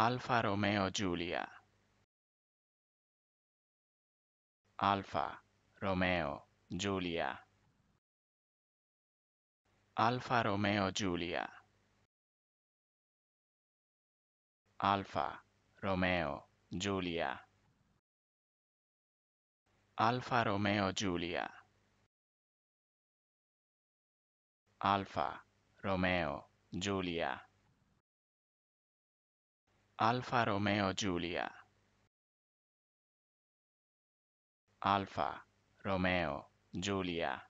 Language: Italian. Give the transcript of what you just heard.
Alfa Romeo Giulia Alfa Romeo Giulia Alfa Romeo Giulia Alfa Romeo Giulia Alfa Romeo Giulia Alfa Romeo Giulia Alfa, Romeo, Giulia. Alfa Romeo Giulia Alfa Romeo Giulia